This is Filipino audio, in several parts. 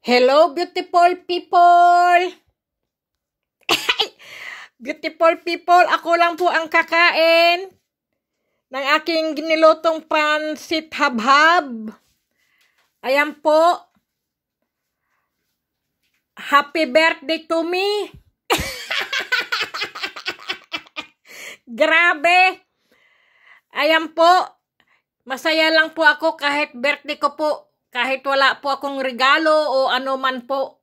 Hello, beautiful people! beautiful people, ako lang po ang kakain ng aking ginilotong pansit habhab. Ayan po. Happy birthday to me! Grabe! Ayan po. Masaya lang po ako kahit birthday ko po kahit wala po akong regalo o ano man po.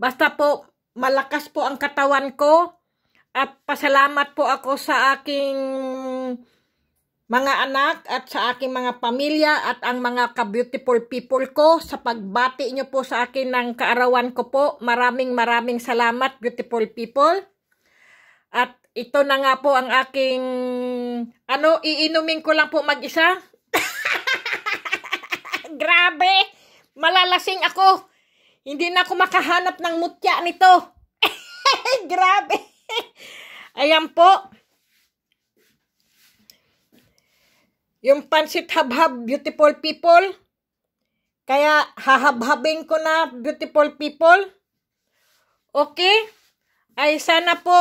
Basta po, malakas po ang katawan ko. At pasalamat po ako sa aking mga anak at sa aking mga pamilya at ang mga ka-beautiful people ko sa pagbati niyo po sa akin ng kaarawan ko po. Maraming maraming salamat beautiful people. At ito na nga po ang aking ano, iinumin ko lang po mag-isa. Grabe! Malalasing ako. Hindi na ako makahanap ng mutya nito. Grabe! Ayan po. Yung Pansit Habhab Beautiful People. Kaya hahabhabin ko na beautiful people. Okay? Ay sana po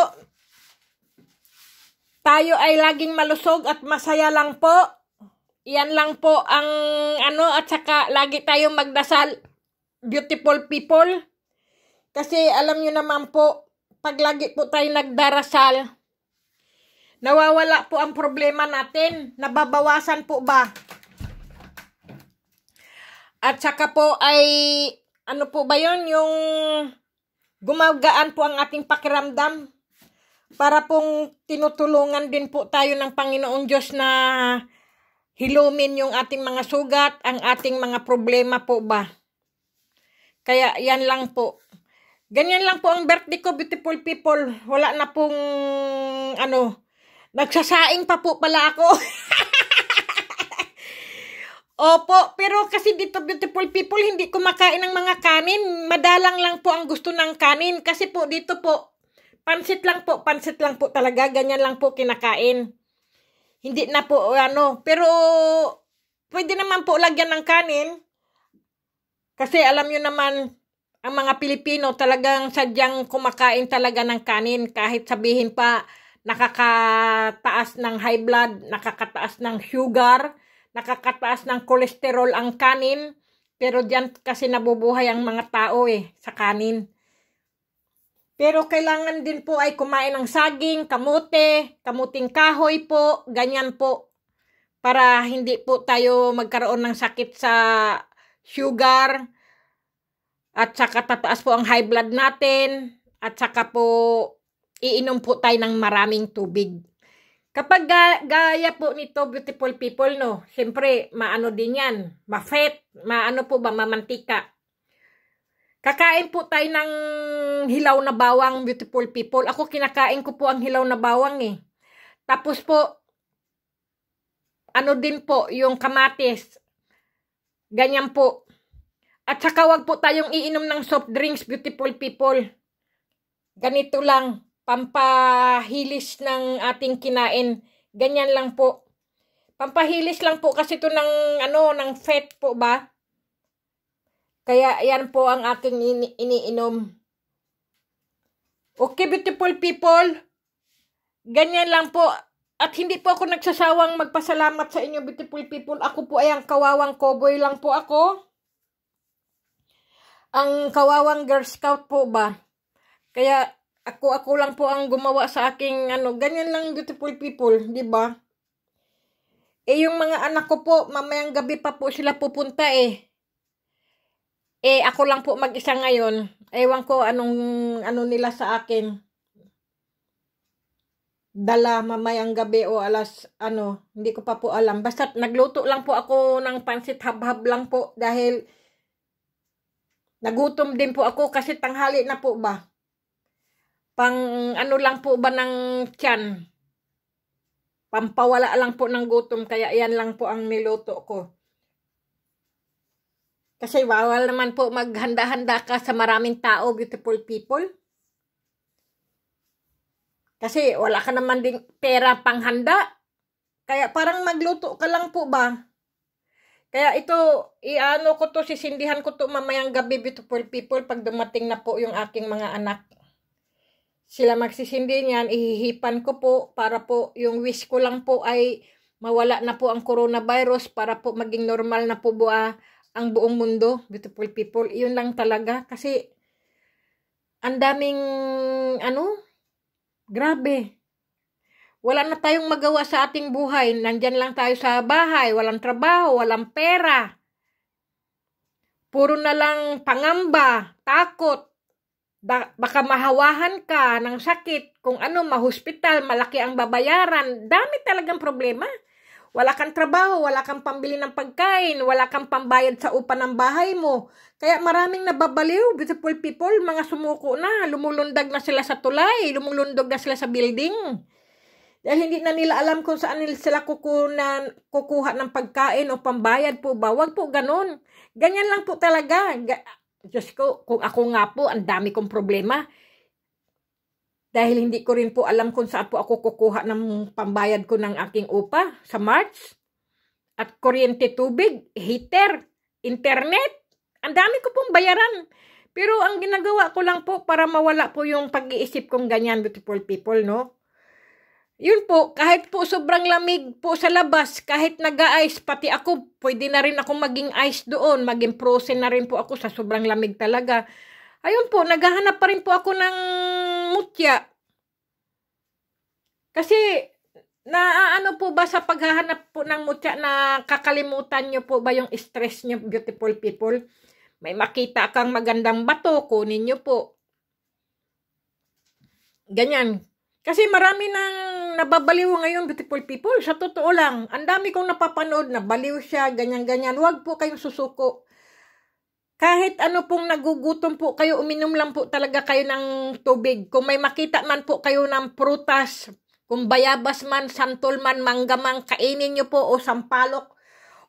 tayo ay laging malusog at masaya lang po. Yan lang po ang ano at saka lagi tayong magdasal beautiful people. Kasi alam nyo naman po, pag lagi po tayo nagdarasal, nawawala po ang problema natin. Nababawasan po ba? At saka po ay, ano po ba yon Yung gumagaan po ang ating pakiramdam para pong tinutulungan din po tayo ng Panginoong Diyos na hilumin yung ating mga sugat, ang ating mga problema po ba. Kaya yan lang po. Ganyan lang po ang birthday ko, beautiful people. Wala na pong, ano, nagsasaing pa po pala ako. Opo, pero kasi dito beautiful people, hindi kumakain ng mga kanin. Madalang lang po ang gusto ng kanin. Kasi po dito po, pansit lang po, pansit lang po talaga. Ganyan lang po kinakain. Hindi na po ano. Pero pwede naman po lagyan ng kanin. Kasi alam nyo naman, ang mga Pilipino talagang sadyang kumakain talaga ng kanin. Kahit sabihin pa nakakataas ng high blood, nakakataas ng sugar, nakakataas ng cholesterol ang kanin. Pero diyan kasi nabubuhay ang mga tao eh sa kanin. Pero kailangan din po ay kumain ng saging, kamote, kamuting kahoy po, ganyan po. Para hindi po tayo magkaroon ng sakit sa sugar at saka tataas po ang high blood natin at saka po iinom po tayo ng maraming tubig. Kapag ga gaya po nito beautiful people no, siyempre maano din yan, ma-fat, maano po ba mamantika. Kakain po tayo ng hilaw na bawang, beautiful people. Ako, kinakain ko po ang hilaw na bawang eh. Tapos po, ano din po, yung kamatis. Ganyan po. At saka wag po tayong iinom ng soft drinks, beautiful people. Ganito lang, pampahilis ng ating kinain. Ganyan lang po. Pampahilis lang po kasi to ng, ano, ng fat po ba? Kaya yan po ang aking ini iniinom. Okay, beautiful people. Ganyan lang po. At hindi po ako nagsasawang magpasalamat sa inyo, beautiful people. Ako po ay ang kawawang cowboy lang po ako. Ang kawawang girl scout po ba? Kaya ako ako lang po ang gumawa sa aking ano, ganyan lang beautiful people, 'di ba? Eh yung mga anak ko po, mamayang gabi pa po sila pupunta eh. Eh, ako lang po mag-isa ngayon. Ewan ko anong, ano nila sa akin. Dala mamayang gabi o alas, ano, hindi ko pa po alam. Basta nagluto lang po ako ng pansit habhab -hab lang po dahil nagutom din po ako kasi tanghali na po ba. Pang ano lang po ba ng tiyan. Pampawala lang po ng gutom kaya yan lang po ang niluto ko. Kasi bawal naman po maghanda-handa ka sa maraming tao, beautiful people. Kasi wala ka naman ding pera panghanda. Kaya parang magluto ka lang po ba? Kaya ito, iano ko to, sisindihan ko to mamayang gabi, beautiful people, pag dumating na po yung aking mga anak. Sila magsisindi niyan, ihihipan ko po para po yung wish ko lang po ay mawala na po ang coronavirus para po maging normal na po buha ang buong mundo, beautiful people. Iyon lang talaga kasi ang daming ano, grabe. Wala na tayong magawa sa ating buhay. Nandiyan lang tayo sa bahay, walang trabaho, walang pera. Puro na lang pangamba, takot. Da, baka mahawahan ka ng sakit, kung ano, mahospital, malaki ang babayaran. Dami talagang problema. Wala kang trabaho, wala kang pambili ng pagkain, wala kang pambayad sa upa ng bahay mo. Kaya maraming nababaliw, beautiful people, mga sumuko na, lumulundag na sila sa tulay, lumulundog na sila sa building. Dahil hindi na nila alam kung saan nila sila kukunan, kukuha ng pagkain o pambayad po ba. Huwag po ganun. Ganyan lang po talaga. Diyos ko, kung ako nga po, ang dami kong problema dahil hindi ko rin po alam kung saan po ako kukuha ng pambayad ko ng aking upa sa March. At kuryente tubig, heater, internet. Ang dami ko pong bayaran. Pero ang ginagawa ko lang po para mawala po yung pag-iisip kong ganyan, beautiful people, no? Yun po, kahit po sobrang lamig po sa labas, kahit nag-ice, pati ako, pwede na rin ako maging ice doon, maging frozen na rin po ako sa sobrang lamig talaga. Ayun po, naghahanap pa rin po ako ng mutya. Kasi, naaano po ba sa paghahanap po ng mutya na kakalimutan nyo po ba yung stress nyo, beautiful people? May makita kang magandang bato, kunin nyo po. Ganyan. Kasi marami nang nababaliw ngayon, beautiful people. Sa totoo lang, ang dami kong napapanood na baliw siya, ganyan-ganyan. Huwag po kayong susuko. Kahit ano pong nagugutom po kayo, uminom lang po talaga kayo ng tubig. Kung may makita man po kayo ng prutas, kung bayabas man, santol man, mangga man, kainin nyo po o sampalok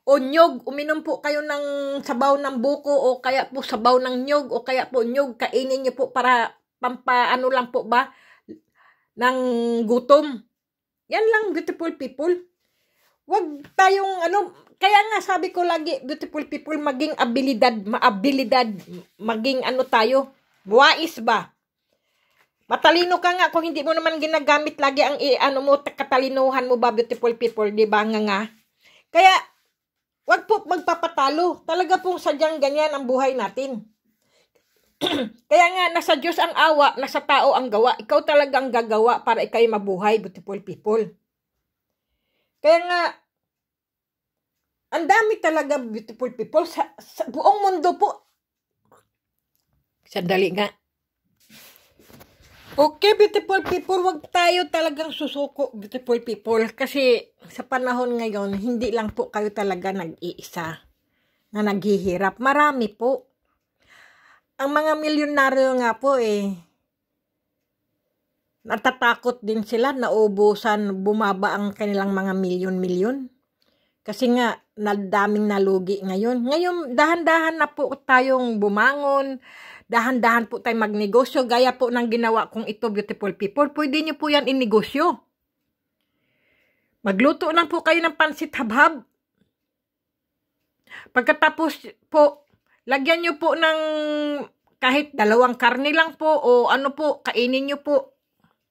o nyog, uminom po kayo ng sabaw ng buko o kaya po sabaw ng nyog o kaya po nyog, kainin nyo po para pampaano lang po ba ng gutom. Yan lang, beautiful people. Wag tayong ano, kaya nga sabi ko lagi, beautiful people, maging abilidad, maabilidad, maging ano tayo, wais ba? Matalino ka nga kung hindi mo naman ginagamit lagi ang ano mo, katalinuhan mo ba, beautiful people, di ba nga nga? Kaya, wag po magpapatalo. Talaga pong sadyang ganyan ang buhay natin. Kaya nga, nasa Diyos ang awa, nasa tao ang gawa. Ikaw talaga ang gagawa para ikay mabuhay, beautiful people. Kaya nga, ang dami talaga beautiful people sa, sa buong mundo po. Sandali nga. Okay, beautiful people, wag tayo talagang susuko, beautiful people. Kasi sa panahon ngayon, hindi lang po kayo talaga nag-iisa na naghihirap. Marami po. Ang mga milyonaryo nga po eh, natatakot din sila na ubusan bumaba ang kanilang mga milyon-milyon. Kasi nga, nadaming nalugi ngayon. Ngayon, dahan-dahan na po tayong bumangon, dahan-dahan po tayong magnegosyo, gaya po ng ginawa kong ito, beautiful people. Pwede nyo po yan inegosyo. Magluto lang po kayo ng pansit habhab. Pagkatapos po, lagyan nyo po ng kahit dalawang karne lang po o ano po, kainin nyo po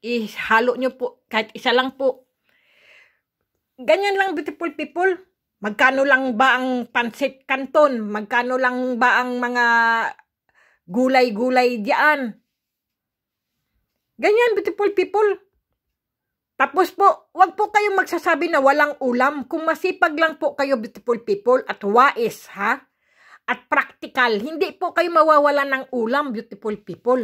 ihalo nyo po, kahit isa lang po. Ganyan lang, beautiful people. Magkano lang ba ang pancit canton? Magkano lang ba ang mga gulay-gulay diyan? Ganyan, beautiful people. Tapos po, wag po kayong magsasabi na walang ulam kung masipag lang po kayo, beautiful people, at wais, ha? At practical. Hindi po kayo mawawala ng ulam, beautiful people.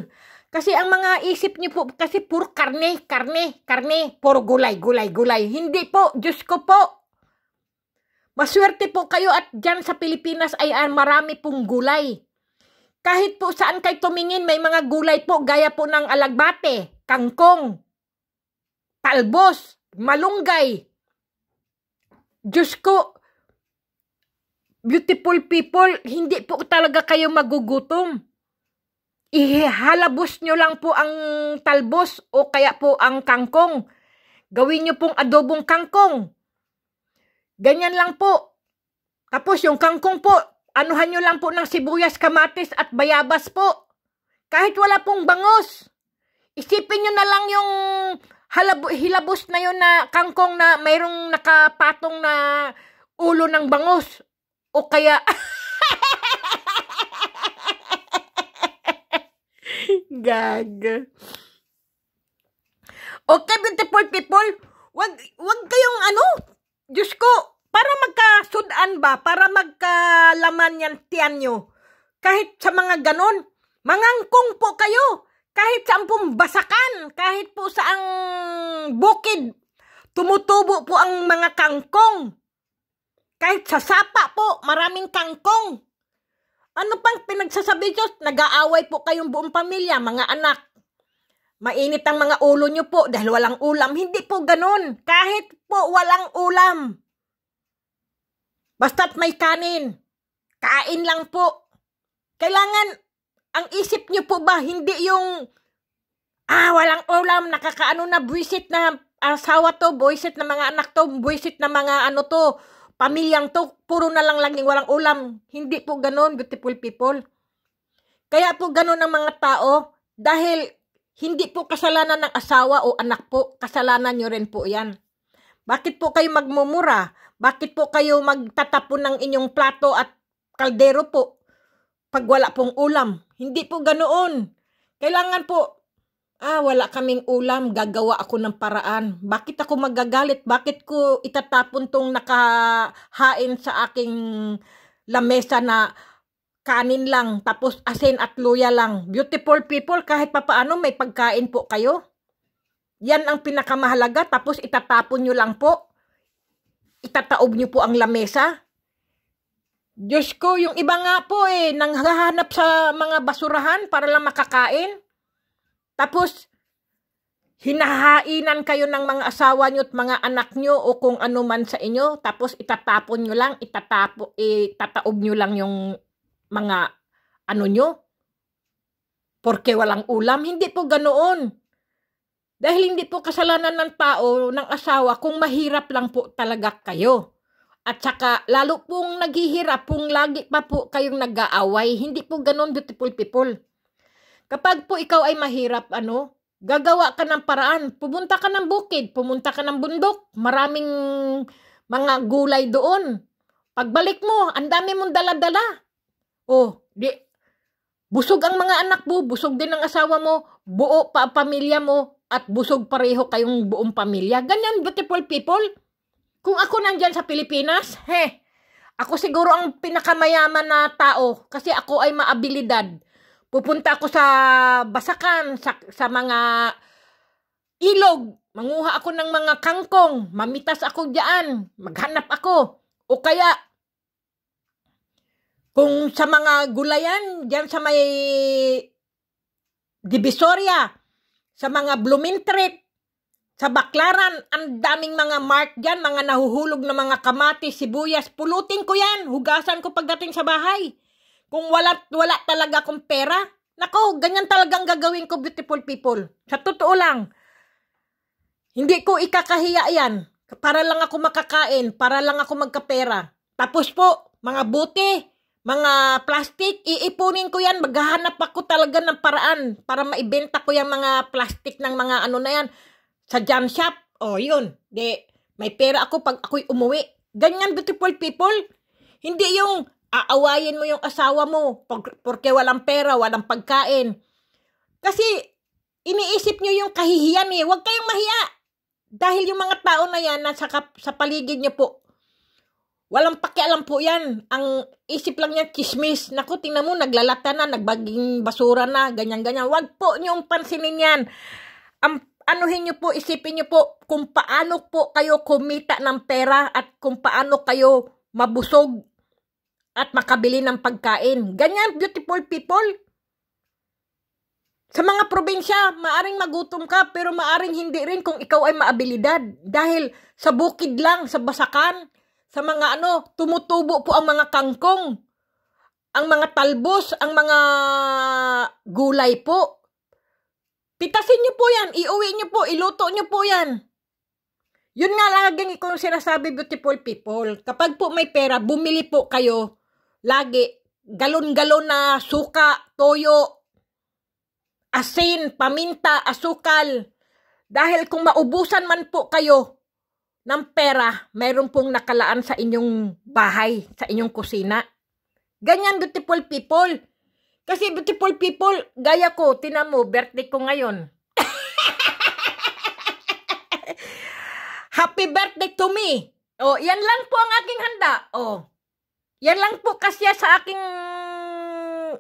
Kasi ang mga isip niyo po, kasi puro karne, karne, karne, puro gulay, gulay, gulay. Hindi po, Diyos ko po. Maswerte po kayo at dyan sa Pilipinas ay ah, marami pong gulay. Kahit po saan kayo tumingin, may mga gulay po, gaya po ng alagbate, kangkong, talbos, malunggay. Diyos ko, beautiful people, hindi po talaga kayo magugutom ihalabos nyo lang po ang talbos o kaya po ang kangkong. Gawin nyo pong adobong kangkong. Ganyan lang po. Tapos yung kangkong po, anuhan nyo lang po ng sibuyas, kamatis at bayabas po. Kahit wala pong bangos. Isipin nyo na lang yung halabo, hilabos na yun na kangkong na mayroong nakapatong na ulo ng bangos. O kaya... Gag. Okay, beautiful people. Wag, wag kayong ano, Diyos ko, para magkasudan ba, para magkalaman yan tiyan nyo. Kahit sa mga ganon, mangangkong po kayo. Kahit sa ampong basakan, kahit po sa ang bukid, tumutubo po ang mga kangkong. Kahit sa sapa po, maraming kangkong. Ano pang pinagsasabi Diyos? Nag-aaway po kayong buong pamilya, mga anak. Mainit ang mga ulo nyo po dahil walang ulam. Hindi po ganun. Kahit po walang ulam. Basta't may kanin. Kain lang po. Kailangan, ang isip nyo po ba, hindi yung, ah, walang ulam, nakakaano na, buisit na asawa to, buisit na mga anak to, buisit na mga ano to, Pamilyang to, puro na lang laging walang ulam. Hindi po ganun, beautiful people. Kaya po ganun ang mga tao dahil hindi po kasalanan ng asawa o anak po, kasalanan nyo rin po yan. Bakit po kayo magmumura? Bakit po kayo magtatapon ng inyong plato at kaldero po pag wala pong ulam? Hindi po ganoon. Kailangan po Ah, wala kaming ulam, gagawa ako ng paraan. Bakit ako magagalit? Bakit ko itatapon tong nakahain sa aking lamesa na kanin lang, tapos asin at luya lang. Beautiful people, kahit papaano may pagkain po kayo. Yan ang pinakamahalaga, tapos itatapon nyo lang po. Itataob nyo po ang lamesa. Diyos ko, yung iba nga po eh, nanghahanap sa mga basurahan para lang makakain. Tapos, hinahainan kayo ng mga asawa nyo at mga anak nyo o kung ano man sa inyo, tapos itatapon nyo lang, itatapo, itataob nyo lang yung mga ano nyo, porke walang ulam. Hindi po ganoon. Dahil hindi po kasalanan ng tao, ng asawa, kung mahirap lang po talaga kayo. At saka, lalo pong naghihirap, kung lagi pa po kayong nag-aaway, hindi po ganoon, beautiful people. Kapag po ikaw ay mahirap, ano, gagawa ka ng paraan. Pumunta ka ng bukid, pumunta ka ng bundok. Maraming mga gulay doon. Pagbalik mo, ang dami mong dala-dala. Oh, di, busog ang mga anak mo, busog din ang asawa mo, buo pa pamilya mo, at busog pareho kayong buong pamilya. Ganyan, beautiful people. Kung ako nandyan sa Pilipinas, he, ako siguro ang pinakamayaman na tao kasi ako ay maabilidad. Pupunta ako sa Basakan, sa, sa mga ilog. Manguha ako ng mga kangkong. Mamitas ako diyan. Maghanap ako. O kaya, kung sa mga gulayan, diyan sa may Divisoria, sa mga Blumentritt, sa Baklaran, ang daming mga mark dyan, mga nahuhulog na mga kamatis, sibuyas. Pulutin ko yan, hugasan ko pagdating sa bahay. Kung wala, wala talaga akong pera, nako, ganyan talagang gagawin ko beautiful people. Sa totoo lang, hindi ko ikakahiya yan. Para lang ako makakain, para lang ako magkapera. Tapos po, mga buti, mga plastic, iipunin ko yan. Maghahanap ako talaga ng paraan para maibenta ko yung mga plastic ng mga ano na yan sa jam shop. O, oh, yun. De, may pera ako pag ako'y umuwi. Ganyan, beautiful people. Hindi yung Aawayin mo yung asawa mo porque walang pera, walang pagkain. Kasi iniisip nyo yung kahihiyan eh. Huwag kayong mahiya. Dahil yung mga tao na yan nasa kap- sa paligid nyo po, walang pakialam po yan. Ang isip lang niya, chismis. Naku, tingnan mo, naglalata na, nagbaging basura na, ganyan-ganyan. Huwag po niyong pansinin yan. Ang anuhin niyo po, isipin niyo po kung paano po kayo kumita ng pera at kung paano kayo mabusog at makabili ng pagkain. Ganyan, beautiful people. Sa mga probinsya, maaring magutom ka pero maaring hindi rin kung ikaw ay maabilidad. Dahil sa bukid lang, sa basakan, sa mga ano, tumutubo po ang mga kangkong, ang mga talbos, ang mga gulay po. Pitasin niyo po yan, iuwi niyo po, iluto niyo po yan. Yun nga laging kong sinasabi beautiful people. Kapag po may pera, bumili po kayo Lagi, galon-galon na suka, toyo, asin, paminta, asukal. Dahil kung maubusan man po kayo ng pera, mayroon pong nakalaan sa inyong bahay, sa inyong kusina. Ganyan, beautiful people. Kasi beautiful people, gaya ko, tinan mo, birthday ko ngayon. Happy birthday to me. O, oh, yan lang po ang aking handa. Oh. Yan lang po kasi sa aking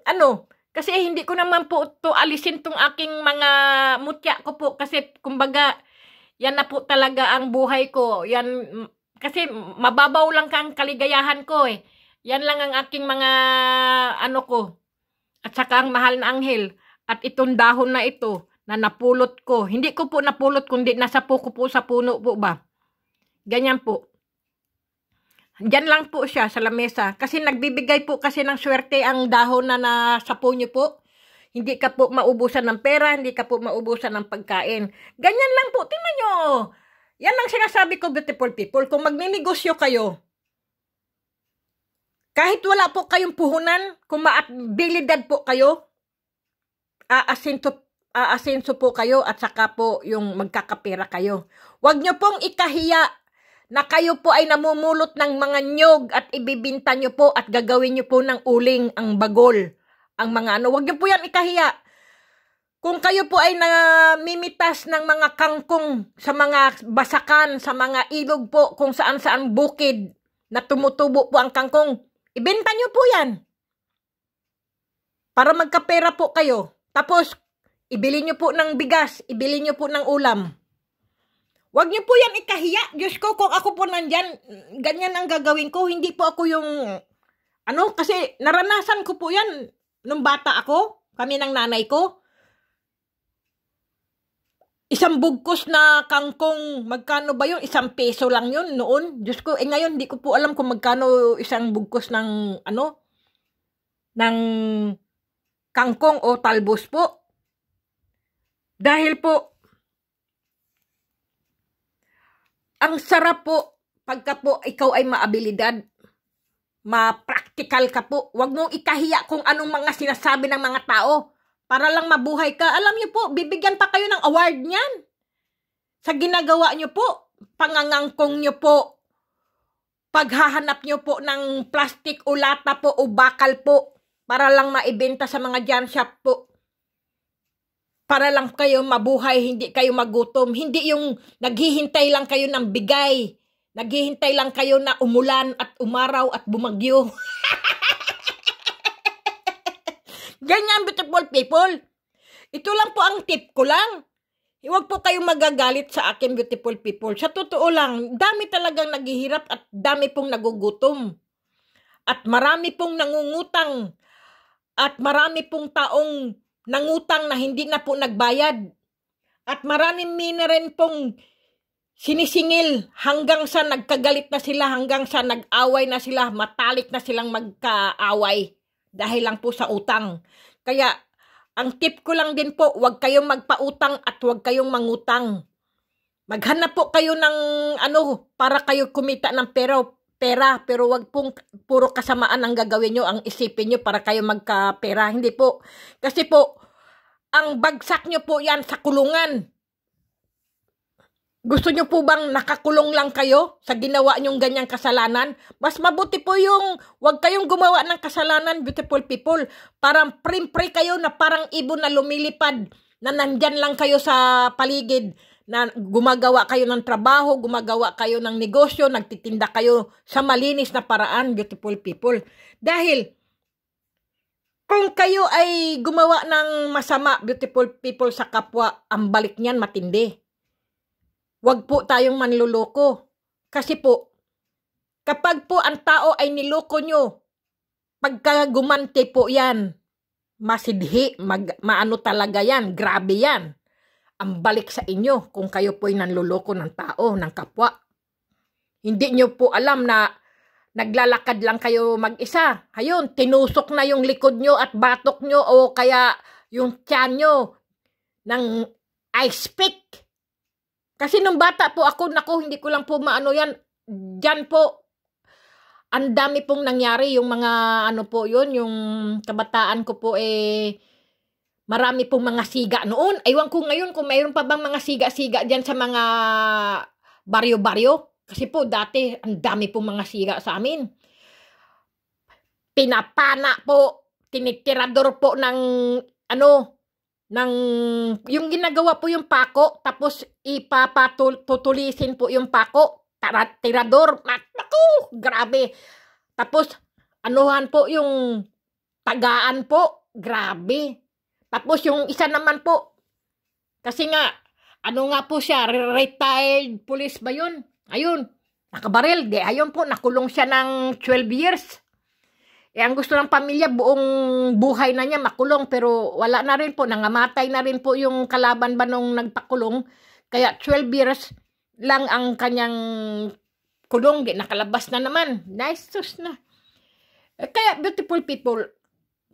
ano, kasi hindi ko naman po to alisin tong aking mga mutya ko po kasi kumbaga yan na po talaga ang buhay ko. Yan kasi mababaw lang kang kaligayahan ko eh. Yan lang ang aking mga ano ko. At saka ang mahal na anghel at itong dahon na ito na napulot ko. Hindi ko po napulot kundi nasa po ko po sa puno po ba. Ganyan po. Diyan lang po siya sa lamesa. Kasi nagbibigay po kasi ng swerte ang dahon na nasa po punyo po. Hindi ka po maubusan ng pera, hindi ka po maubusan ng pagkain. Ganyan lang po, tingnan nyo. Yan ang sinasabi ko, beautiful people. Kung magninegosyo kayo, kahit wala po kayong puhunan, kung maabilidad po kayo, aasinto, aasinso po kayo at saka po yung magkakapira kayo. Huwag nyo pong ikahiya na kayo po ay namumulot ng mga nyog at ibibinta nyo po at gagawin nyo po ng uling ang bagol. Ang mga ano, wag nyo po yan ikahiya. Kung kayo po ay namimitas ng mga kangkong sa mga basakan, sa mga ilog po, kung saan-saan bukid na tumutubo po ang kangkong, ibenta nyo po yan. Para magkapera po kayo. Tapos, ibili nyo po ng bigas, ibili nyo po ng ulam. Huwag niyo po yan ikahiya. Diyos ko, kung ako po nandyan, ganyan ang gagawin ko. Hindi po ako yung, ano, kasi naranasan ko po yan nung bata ako, kami ng nanay ko. Isang bugkos na kangkong, magkano ba yun? Isang peso lang yun noon. Diyos ko, eh ngayon, hindi ko po alam kung magkano isang bugkos ng, ano, ng kangkong o talbos po. Dahil po, Ang sarap po pagka po ikaw ay maabilidad, ma-practical ka po. Huwag mong ikahiya kung anong mga sinasabi ng mga tao para lang mabuhay ka. Alam niyo po, bibigyan pa kayo ng award niyan sa ginagawa niyo po, pangangangkong niyo po, paghahanap niyo po ng plastic ulata po o bakal po para lang maibenta sa mga jam shop po para lang kayo mabuhay, hindi kayo magutom. Hindi yung naghihintay lang kayo ng bigay. Naghihintay lang kayo na umulan at umaraw at bumagyo. Ganyan, beautiful people. Ito lang po ang tip ko lang. Huwag po kayong magagalit sa akin, beautiful people. Sa totoo lang, dami talagang naghihirap at dami pong nagugutom. At marami pong nangungutang. At marami pong taong nangutang na hindi na po nagbayad. At maraming mina rin pong sinisingil hanggang sa nagkagalit na sila, hanggang sa nag-away na sila, matalik na silang magkaaway dahil lang po sa utang. Kaya ang tip ko lang din po, huwag kayong magpautang at huwag kayong mangutang. Maghanap po kayo ng ano para kayo kumita ng pero pera pero wag pong puro kasamaan ang gagawin nyo ang isipin nyo para kayo magkapera hindi po kasi po ang bagsak nyo po yan sa kulungan gusto nyo po bang nakakulong lang kayo sa ginawa nyong ganyang kasalanan mas mabuti po yung wag kayong gumawa ng kasalanan beautiful people parang prim primpre kayo na parang ibon na lumilipad na nandyan lang kayo sa paligid na gumagawa kayo ng trabaho, gumagawa kayo ng negosyo, nagtitinda kayo sa malinis na paraan, beautiful people. Dahil, kung kayo ay gumawa ng masama, beautiful people sa kapwa, ang balik niyan matindi. Huwag po tayong manluloko. Kasi po, kapag po ang tao ay niloko nyo, pagka gumante po yan, masidhi, mag, maano talaga yan, grabe yan ang balik sa inyo kung kayo po'y nanluloko ng tao, ng kapwa. Hindi nyo po alam na naglalakad lang kayo mag-isa. Ayun, tinusok na yung likod nyo at batok nyo o kaya yung tiyan nyo ng ice pick. Kasi nung bata po ako, nako, hindi ko lang po maano yan. Diyan po, ang dami pong nangyari yung mga ano po yun, yung kabataan ko po eh Marami pong mga siga noon. Aywan ko ngayon kung mayroon pa bang mga siga-siga dyan sa mga baryo-baryo. Kasi po dati, ang dami pong mga siga sa amin. Pinapana po, tinitirador po ng, ano, ng, yung ginagawa po yung pako, tapos ipapatulisin po yung pako. tirador, naku, grabe. Tapos, anuhan po yung tagaan po, grabe tapos yung isa naman po, kasi nga, ano nga po siya, retired police ba yun? Ayun, nakabaril. Di, ayun po, nakulong siya ng 12 years. Eh, ang gusto ng pamilya, buong buhay na niya makulong, pero wala na rin po, nangamatay na rin po yung kalaban ba nung nagpakulong. Kaya 12 years lang ang kanyang kulong, di, nakalabas na naman. Nice, sus na. Eh, kaya, beautiful people,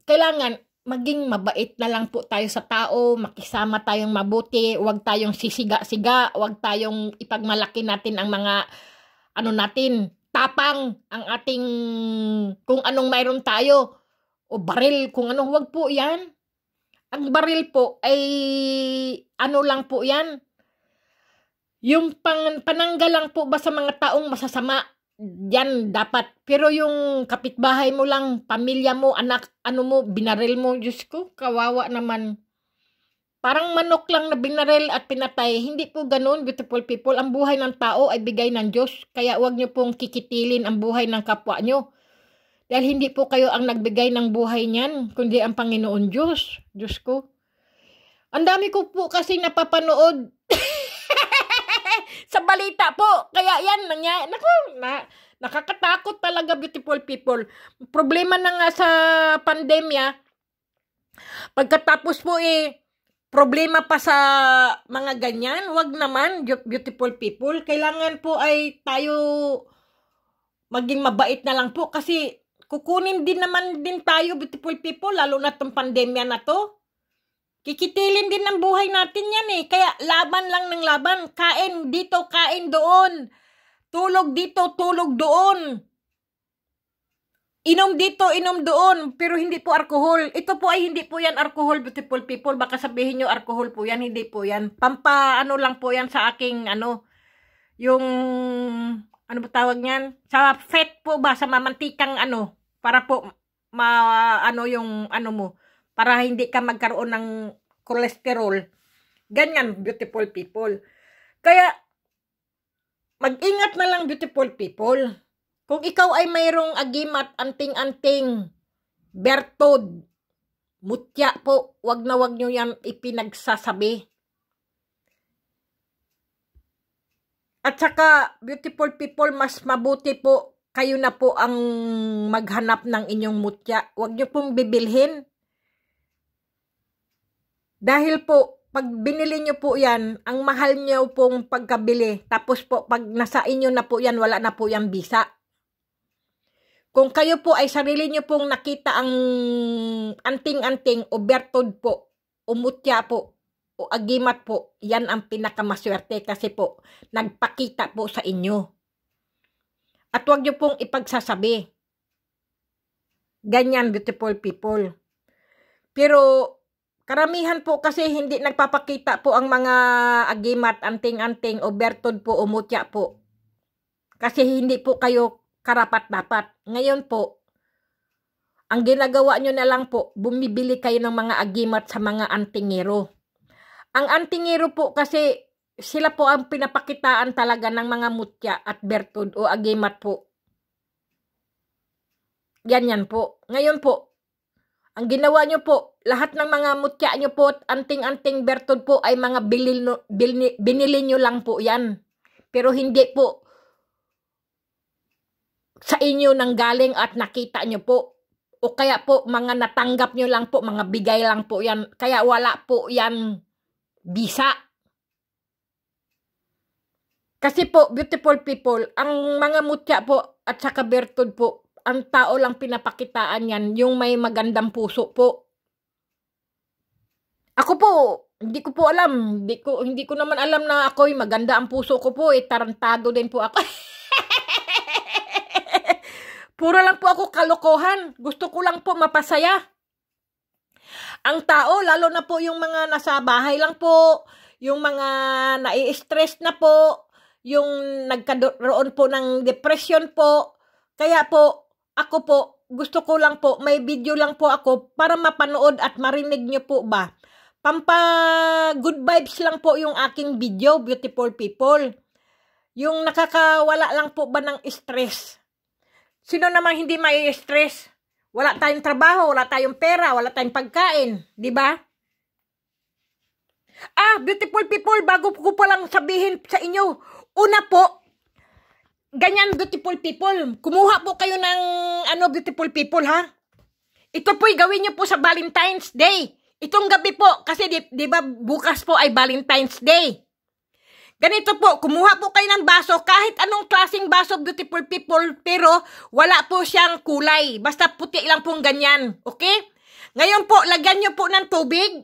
kailangan maging mabait na lang po tayo sa tao, makisama tayong mabuti, huwag tayong sisiga-siga, huwag tayong ipagmalaki natin ang mga ano natin, tapang ang ating kung anong mayroon tayo o baril kung anong wag po 'yan. Ang baril po ay ano lang po 'yan. Yung pang, pananggalang po ba sa mga taong masasama yan dapat. Pero yung kapitbahay mo lang, pamilya mo, anak, ano mo, binaril mo, Diyos ko, kawawa naman. Parang manok lang na binaril at pinatay. Hindi po ganoon, beautiful people. Ang buhay ng tao ay bigay ng Diyos. Kaya huwag niyo pong kikitilin ang buhay ng kapwa niyo. Dahil hindi po kayo ang nagbigay ng buhay niyan, kundi ang Panginoon Diyos. Diyos ko. Ang dami ko po kasi napapanood sa balita po. Kaya yan, nangyay. Naku, na, nakakatakot talaga beautiful people. Problema na nga sa pandemya, pagkatapos po eh, problema pa sa mga ganyan, wag naman, beautiful people. Kailangan po ay tayo maging mabait na lang po kasi kukunin din naman din tayo beautiful people lalo na tong pandemya na to Kikitilin din ng buhay natin yan eh. Kaya laban lang ng laban. Kain dito, kain doon. Tulog dito, tulog doon. Inom dito, inom doon. Pero hindi po alcohol. Ito po ay hindi po yan alcohol, beautiful people. Baka sabihin nyo alcohol po yan. Hindi po yan. Pampa, ano lang po yan sa aking, ano, yung, ano ba tawag niyan? Sa fat po ba? Sa mamantikang, ano, para po, ma, ano yung, ano mo para hindi ka magkaroon ng cholesterol. Ganyan, beautiful people. Kaya, mag-ingat na lang, beautiful people. Kung ikaw ay mayroong agimat, anting-anting, bertod, mutya po, wag na wag nyo yan ipinagsasabi. At saka, beautiful people, mas mabuti po kayo na po ang maghanap ng inyong mutya. Huwag nyo pong bibilhin. Dahil po, pag binili nyo po yan, ang mahal nyo pong pagkabili. Tapos po, pag nasa inyo na po yan, wala na po yung bisa. Kung kayo po ay sarili nyo pong nakita ang anting-anting, overtod po, umutya po, o agimat po, yan ang pinakamaswerte kasi po, nagpakita po sa inyo. At huwag nyo pong ipagsasabi. Ganyan, beautiful people. Pero, Karamihan po kasi hindi nagpapakita po ang mga agimat, anting-anting, o bertod po, mutya po. Kasi hindi po kayo karapat-dapat. Ngayon po, ang ginagawa nyo na lang po, bumibili kayo ng mga agimat sa mga antingero. Ang antingero po kasi sila po ang pinapakitaan talaga ng mga mutya at bertod o agimat po. Yan yan po. Ngayon po, ang ginawa nyo po, lahat ng mga mutya nyo po at anting-anting bertod po ay mga bilil, bilni, binili nyo lang po yan. Pero hindi po sa inyo nang galing at nakita nyo po. O kaya po mga natanggap nyo lang po, mga bigay lang po yan. Kaya wala po yan bisa. Kasi po, beautiful people, ang mga mutya po at saka bertod po, ang tao lang pinapakitaan yan, yung may magandang puso po. Ako po, hindi ko po alam. Hindi ko, hindi ko naman alam na ako ako'y maganda ang puso ko po. Eh, tarantado din po ako. Puro lang po ako kalokohan. Gusto ko lang po mapasaya. Ang tao, lalo na po yung mga nasa bahay lang po, yung mga nai-stress na po, yung nagkaroon po ng depression po. Kaya po, ako po, gusto ko lang po, may video lang po ako para mapanood at marinig nyo po ba. Pampa good vibes lang po yung aking video, beautiful people. Yung nakakawala lang po ba ng stress. Sino namang hindi may stress? Wala tayong trabaho, wala tayong pera, wala tayong pagkain, di ba? Ah, beautiful people, bago ko pa lang sabihin sa inyo, una po, ganyan beautiful people. Kumuha po kayo ng ano beautiful people ha. Ito po'y gawin niyo po sa Valentine's Day. Itong gabi po kasi di, di ba bukas po ay Valentine's Day. Ganito po, kumuha po kayo ng baso, kahit anong klaseng baso, beautiful people, pero wala po siyang kulay. Basta puti lang pong ganyan, okay? Ngayon po, lagyan nyo po ng tubig,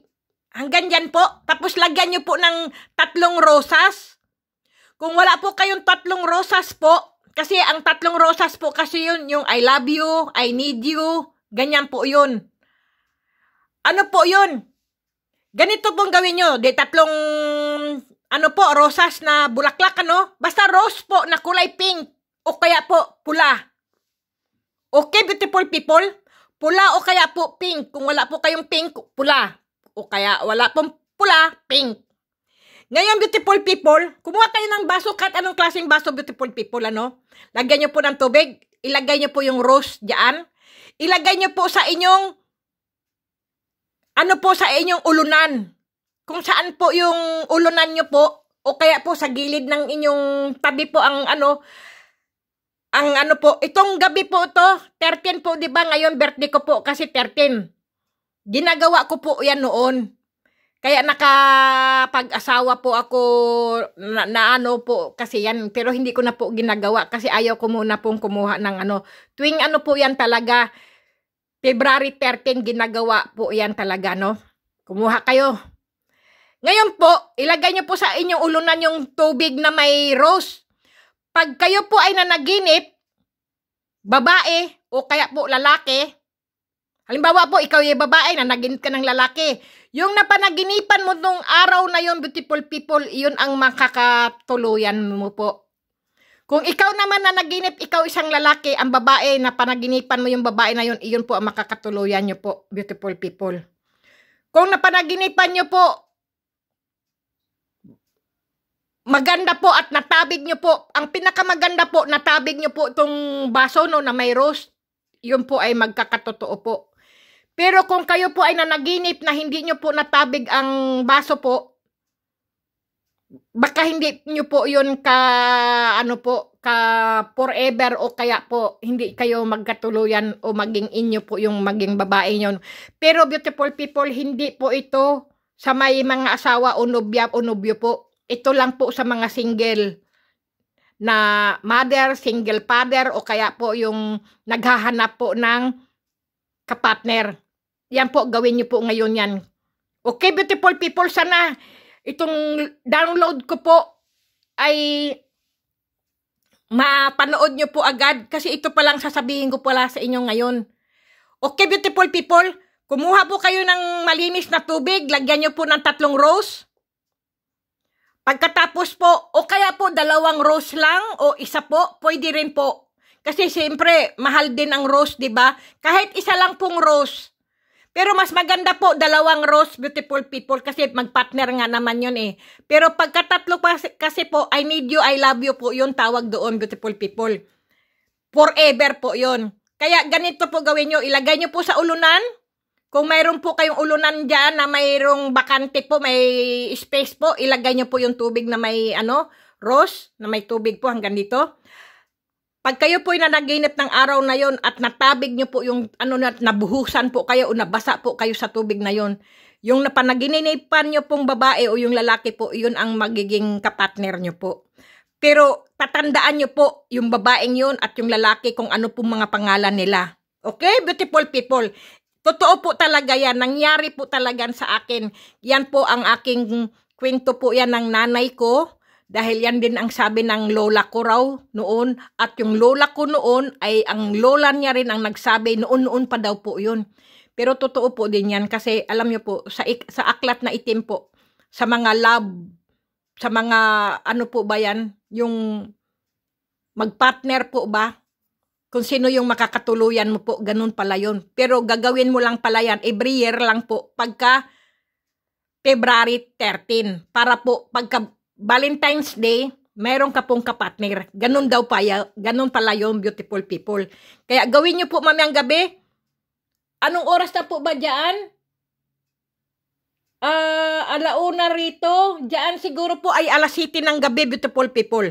hanggang dyan po, tapos lagyan nyo po ng tatlong rosas, kung wala po kayong tatlong rosas po, kasi ang tatlong rosas po kasi yun, yung I love you, I need you, ganyan po yun. Ano po yun? Ganito pong gawin nyo, di tatlong, ano po, rosas na bulaklak, ano? Basta rose po na kulay pink, o kaya po, pula. Okay, beautiful people? Pula o kaya po pink. Kung wala po kayong pink, pula. O kaya wala pong pula, pink. Ngayon, beautiful people, kumuha kayo ng baso, kahit anong klaseng baso, beautiful people, ano? Lagyan nyo po ng tubig, ilagay nyo po yung rose dyan, ilagay nyo po sa inyong, ano po sa inyong ulunan, kung saan po yung ulunan nyo po, o kaya po sa gilid ng inyong tabi po ang ano, ang ano po, itong gabi po to, 13 po, di ba? Ngayon birthday ko po kasi 13. Ginagawa ko po yan noon. Kaya nakapag-asawa po ako na, na ano po kasi yan pero hindi ko na po ginagawa kasi ayaw ko muna pong kumuha ng ano. Tuwing ano po yan talaga February 13 ginagawa po yan talaga no. Kumuha kayo. Ngayon po, ilagay niyo po sa inyong ulunan yung tubig na may rose. Pag kayo po ay nanaginip, babae o kaya po lalaki, halimbawa po ikaw ay babae, nanaginip ka ng lalaki, yung napanaginipan mo nung araw na yon beautiful people, iyon ang makakatuluyan mo po. Kung ikaw naman na naginip, ikaw isang lalaki, ang babae, na panaginipan mo yung babae na yon, iyon po ang makakatuluyan nyo po, beautiful people. Kung napanaginipan nyo po, maganda po at natabig nyo po. Ang pinakamaganda po, natabig nyo po itong baso no, na may rose. Yun po ay magkakatotoo po. Pero kung kayo po ay nanaginip na hindi nyo po natabig ang baso po, baka hindi nyo po yun ka, ano po, ka forever o kaya po hindi kayo magkatuluyan o maging inyo po yung maging babae nyo. Pero beautiful people, hindi po ito sa may mga asawa o nobya o nobyo po. Ito lang po sa mga single na mother, single father o kaya po yung naghahanap po ng kapartner. Yan po, gawin niyo po ngayon yan. Okay, beautiful people, sana itong download ko po ay mapanood niyo po agad kasi ito pa lang sasabihin ko pala sa inyo ngayon. Okay, beautiful people, kumuha po kayo ng malinis na tubig, lagyan niyo po ng tatlong rose. Pagkatapos po, o kaya po dalawang rose lang o isa po, pwede rin po. Kasi siyempre, mahal din ang rose, di ba? Kahit isa lang pong rose, pero mas maganda po dalawang rose beautiful people kasi magpartner nga naman yun eh. Pero pagkatatlo pa kasi po I need you, I love you po yung tawag doon beautiful people. Forever po yun. Kaya ganito po gawin nyo. Ilagay nyo po sa ulunan. Kung mayroon po kayong ulunan dyan na mayroong bakante po, may space po, ilagay nyo po yung tubig na may ano, rose, na may tubig po hanggang dito. Pag kayo po'y nanaginip ng araw na yon at natabig nyo po yung ano na nabuhusan po kayo o nabasa po kayo sa tubig na yon, yung napanaginipan nyo pong babae o yung lalaki po, yun ang magiging kapatner nyo po. Pero tatandaan nyo po yung babaeng yun at yung lalaki kung ano pong mga pangalan nila. Okay, beautiful people. Totoo po talaga yan. Nangyari po talaga sa akin. Yan po ang aking kwento po yan ng nanay ko dahil yan din ang sabi ng lola ko raw noon at yung lola ko noon ay ang lola niya rin ang nagsabi noon-noon pa daw po yun. Pero totoo po din yan kasi alam niyo po sa, sa aklat na itim po sa mga love sa mga ano po ba yan yung magpartner po ba kung sino yung makakatuluyan mo po, ganun pala yun. Pero gagawin mo lang pala yan, every year lang po, pagka February 13, para po, pagka Valentine's Day, meron ka pong kapatner. Ganun daw pa, ganun pala yung beautiful people. Kaya gawin nyo po mamayang gabi. Anong oras na po ba dyan? Uh, alauna rito. Dyan siguro po ay alas 7 ng gabi, beautiful people.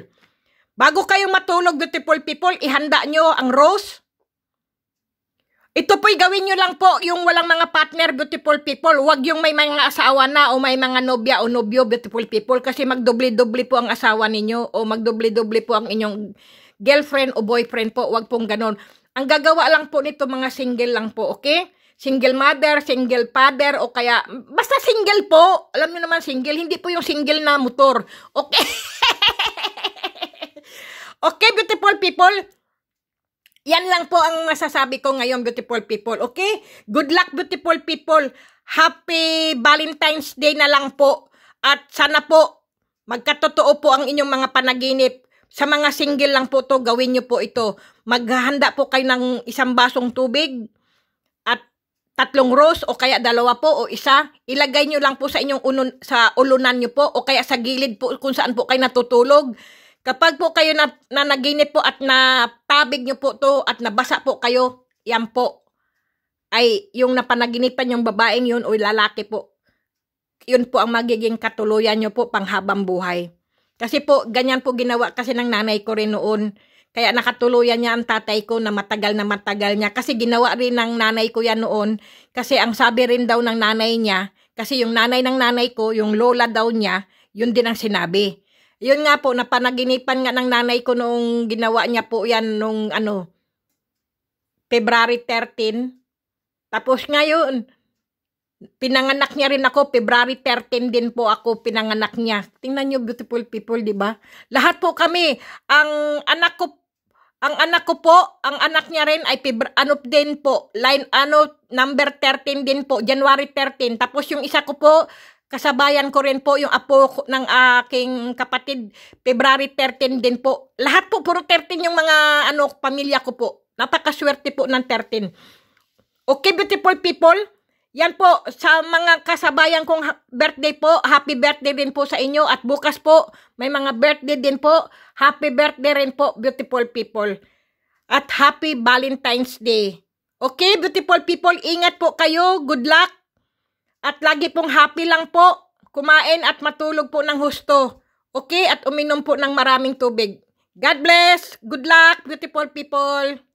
Bago kayo matulog, beautiful people, ihanda nyo ang rose, ito po'y gawin nyo lang po yung walang mga partner, beautiful people. Huwag yung may mga asawa na o may mga nobya o nobyo, beautiful people. Kasi magdubli-dubli po ang asawa ninyo o magdubli-dubli po ang inyong girlfriend o boyfriend po. Huwag pong ganon. Ang gagawa lang po nito mga single lang po, okay? Single mother, single father, o kaya, basta single po. Alam nyo naman single, hindi po yung single na motor. Okay? okay, beautiful people? Yan lang po ang masasabi ko ngayon, beautiful people. Okay? Good luck, beautiful people. Happy Valentine's Day na lang po. At sana po, magkatotoo po ang inyong mga panaginip. Sa mga single lang po to gawin nyo po ito. Maghahanda po kayo ng isang basong tubig at tatlong rose o kaya dalawa po o isa. Ilagay nyo lang po sa inyong unun, sa ulunan nyo po o kaya sa gilid po kung saan po kayo natutulog. Kapag po kayo na, na naginip po at natabig nyo po to at nabasa po kayo, yan po ay yung napanaginipan yung babaeng yun o lalaki po. Yun po ang magiging katuluyan nyo po panghabang buhay. Kasi po, ganyan po ginawa kasi ng nanay ko rin noon. Kaya nakatuluyan niya ang tatay ko na matagal na matagal niya. Kasi ginawa rin ng nanay ko yan noon. Kasi ang sabi rin daw ng nanay niya, kasi yung nanay ng nanay ko, yung lola daw niya, yun din ang sinabi yun nga po, napanaginipan nga ng nanay ko noong ginawa niya po yan nung ano, February 13. Tapos ngayon, pinanganak niya rin ako, February 13 din po ako pinanganak niya. Tingnan niyo beautiful people, 'di ba? Lahat po kami, ang anak ko ang anak ko po, ang anak niya rin ay February ano din po, line ano number 13 din po, January 13. Tapos yung isa ko po Kasabayan ko rin po yung apo ng aking kapatid. February 13 din po. Lahat po, puro 13 yung mga ano, pamilya ko po. Napakaswerte po ng 13. Okay, beautiful people. Yan po, sa mga kasabayan kong birthday po, happy birthday din po sa inyo. At bukas po, may mga birthday din po. Happy birthday rin po, beautiful people. At happy Valentine's Day. Okay, beautiful people, ingat po kayo. Good luck. At lagi pong happy lang po. Kumain at matulog po ng husto. Okay? At uminom po ng maraming tubig. God bless. Good luck, beautiful people.